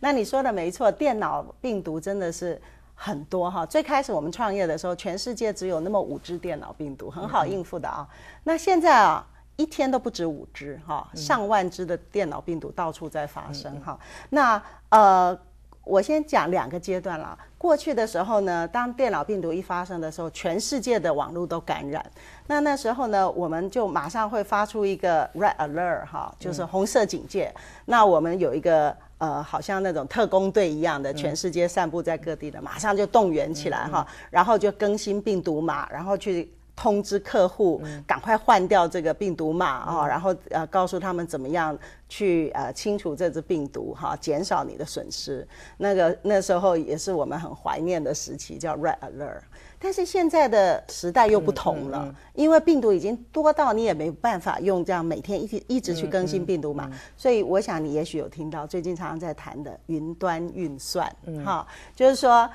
那你说的没错，电脑病毒真的是很多哈。最开始我们创业的时候，全世界只有那么五只电脑病毒，很好应付的啊。那现在啊，一天都不止五只哈，上万只的电脑病毒到处在发生哈。那呃。我先讲两个阶段了。过去的时候呢，当电脑病毒一发生的时候，全世界的网络都感染。那那时候呢，我们就马上会发出一个 red alert 哈，就是红色警戒。那我们有一个呃，好像那种特工队一样的，全世界散布在各地的，马上就动员起来哈，然后就更新病毒码，然后去。通知客户赶快换掉这个病毒码啊，然后呃告诉他们怎么样去呃清除这只病毒哈，减少你的损失。那个那时候也是我们很怀念的时期，叫 Red Alert。但是现在的时代又不同了，因为病毒已经多到你也没办法用这样每天一一直去更新病毒码。所以我想你也许有听到最近常常在谈的云端运算哈，就是说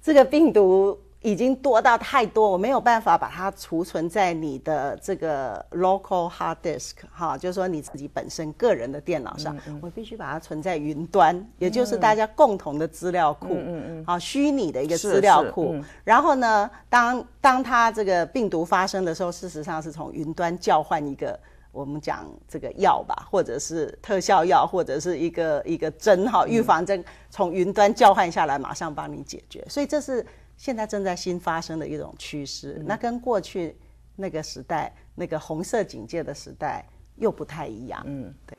这个病毒。已经多到太多，我没有办法把它储存在你的这个 local hard disk 哈，就是说你自己本身个人的电脑上，我必须把它存在云端，也就是大家共同的资料库，啊，虚拟的一个资料库。然后呢，当当它这个病毒发生的时候，事实上是从云端交换一个我们讲这个药吧，或者是特效药，或者是一个一个针哈，预防针从云端交换下来，马上帮你解决。所以这是。现在正在新发生的一种趋势，那跟过去那个时代、那个红色警戒的时代又不太一样。嗯，对。